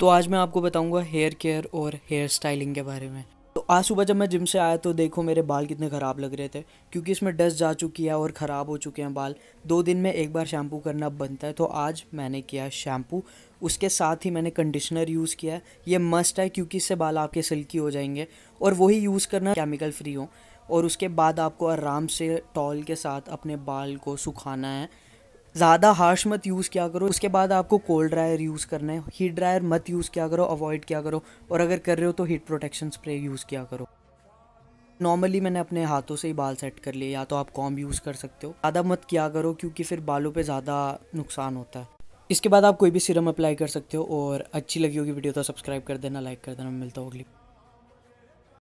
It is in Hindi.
तो आज मैं आपको बताऊंगा हेयर केयर और हेयर स्टाइलिंग के बारे में तो आज सुबह जब मैं जिम से आया तो देखो मेरे बाल कितने ख़राब लग रहे थे क्योंकि इसमें डस्ट जा चुकी है और ख़राब हो चुके हैं बाल दो दिन में एक बार शैम्पू करना बनता है तो आज मैंने किया शैम्पू उसके साथ ही मैंने कंडीशनर यूज़ किया है ये मस्ट है क्योंकि इससे बाल आपके सिल्की हो जाएंगे और वही यूज़ करना केमिकल फ्री हो और उसके बाद आपको आराम से टॉल के साथ अपने बाल को सुखाना है ज़्यादा हार्श मत यूज़ किया करो उसके बाद आपको कोल्ड ड्रायर यूज़ करना है हीट ड्रायर मत यूज़ किया करो अवॉइड किया करो और अगर कर रहे हो तो हीट प्रोटेक्शन स्प्रे यूज़ किया करो नॉर्मली मैंने अपने हाथों से ही बाल सेट कर लिए या तो आप कॉम यूज़ कर सकते हो ज़्यादा मत किया करो क्योंकि फिर बालों पर ज़्यादा नुकसान होता है इसके बाद आप कोई भी सीरम अप्लाई कर सकते हो और अच्छी लगी होगी वीडियो तो सब्सक्राइब कर देना लाइक कर देना मिलता हो अगली